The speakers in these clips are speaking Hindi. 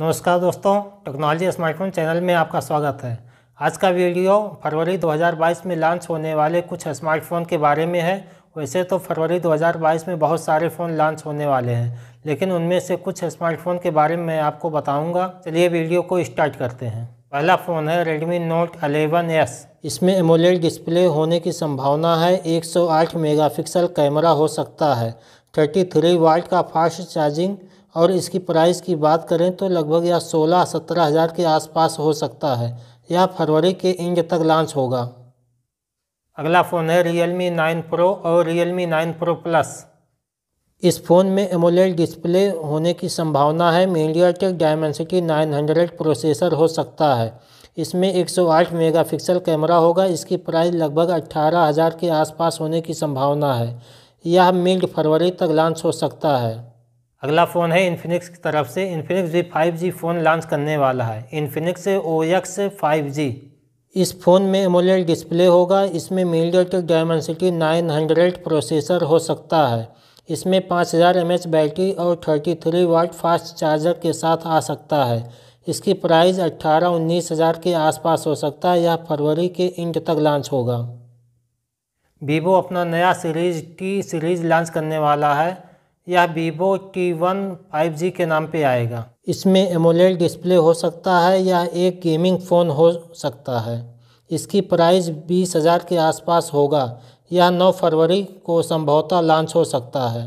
नमस्कार दोस्तों टेक्नोलॉजी स्मार्टफोन चैनल में आपका स्वागत है आज का वीडियो फरवरी 2022 में लॉन्च होने वाले कुछ स्मार्टफ़ोन के बारे में है वैसे तो फरवरी 2022 में बहुत सारे फ़ोन लॉन्च होने वाले हैं लेकिन उनमें से कुछ स्मार्टफ़ोन के बारे में मैं आपको बताऊंगा चलिए वीडियो को स्टार्ट करते हैं पहला फ़ोन है रेडमी नोट अलेवन इसमें एमोलेड डिस्प्ले होने की संभावना है एक सौ कैमरा हो सकता है थर्टी थ्री का फास्ट चार्जिंग और इसकी प्राइस की बात करें तो लगभग यह सोलह सत्रह हज़ार के आसपास हो सकता है यह फरवरी के इंड तक लॉन्च होगा अगला फ़ोन है रियल मी नाइन प्रो और Realme nine pro plus इस फ़ोन में एमोलेड डिस्प्ले होने की संभावना है टेक डायमेंसिटी हंड्रेड प्रोसेसर हो सकता है इसमें 108 मेगापिक्सल कैमरा होगा इसकी प्राइस लगभग 18000 के आसपास होने की संभावना है यह मिड फरवरी तक लॉन्च हो सकता है अगला फ़ोन है इन्फिनिक्स की तरफ से इन्फिनिक्स भी फाइव फ़ोन लॉन्च करने वाला है इन्फिनिक्स ओ एक्स इस फ़ोन में एमोलेड डिस्प्ले होगा इसमें मीडियाटेक डायमेंसिटी 900 प्रोसेसर हो सकता है इसमें 5000 हज़ार बैटरी और 33 वाट फास्ट चार्जर के साथ आ सकता है इसकी प्राइस अट्ठारह उन्नीस हज़ार के आसपास हो सकता है यह फरवरी के इंड तक लॉन्च होगा वीवो अपना नया सीरीज़ टी सीरीज़ लॉन्च करने वाला है या Vivo T one five G के नाम पे आएगा इसमें एमोलेड डिस्प्ले हो सकता है या एक गेमिंग फ़ोन हो सकता है इसकी प्राइस बीस हज़ार के आसपास होगा यह 9 फरवरी को संभवतः लॉन्च हो सकता है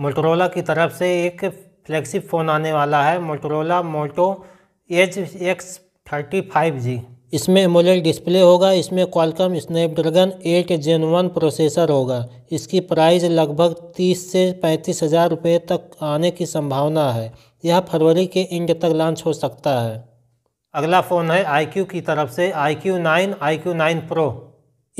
मोटरोला की तरफ से एक फ्लैक्सी फ़ोन आने वाला है Motorola Moto H X thirty five G इसमें एमोलेड डिस्प्ले होगा इसमें Qualcomm Snapdragon 8 gen one processor होगा इसकी प्राइस लगभग 30 से पैंतीस हज़ार रुपये तक आने की संभावना है यह फरवरी के एंड तक लॉन्च हो सकता है अगला फ़ोन है आई की तरफ से I Q nine I Q nine pro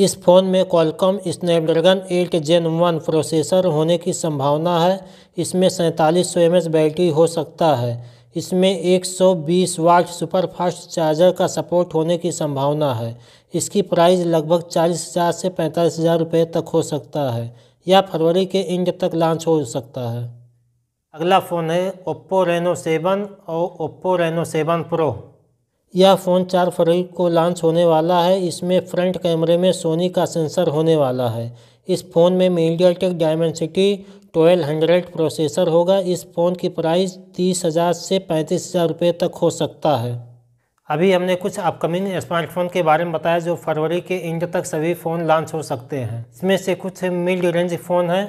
इस फ़ोन में Qualcomm Snapdragon 8 gen one processor होने की संभावना है इसमें सैंतालीस सौ बैटरी हो सकता है इसमें 120 वाट सुपरफास्ट चार्जर का सपोर्ट होने की संभावना है इसकी प्राइस लगभग चालीस हज़ार से पैंतालीस हज़ार रुपये तक हो सकता है या फरवरी के एंड तक लॉन्च हो सकता है अगला फ़ोन है ओप्पो रेनो सेवन और ओप्पो रेनो सेवन प्रो यह फ़ोन चार फरवरी को लॉन्च होने वाला है इसमें फ्रंट कैमरे में सोनी का सेंसर होने वाला है इस फ़ोन में MediaTek Dimensity twelve hundred processor होगा इस फ़ोन की प्राइस तीस हज़ार से पैंतीस हज़ार रुपये तक हो सकता है अभी हमने कुछ अपकमिंग स्मार्टफ़ोन के बारे में बताया जो फरवरी के एंड तक सभी फ़ोन लॉन्च हो सकते हैं इसमें से कुछ मिड रेंज फ़ोन हैं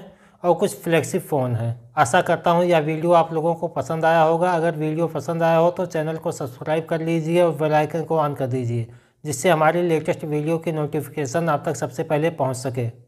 और कुछ फ्लेक्सी फ़ोन है आशा करता हूँ यह वीडियो आप लोगों को पसंद आया होगा अगर वीडियो पसंद आया हो तो चैनल को सब्सक्राइब कर लीजिए और बेलाइकन को ऑन कर दीजिए जिससे हमारी लेटेस्ट वीडियो की नोटिफिकेशन आप तक सबसे पहले पहुँच सके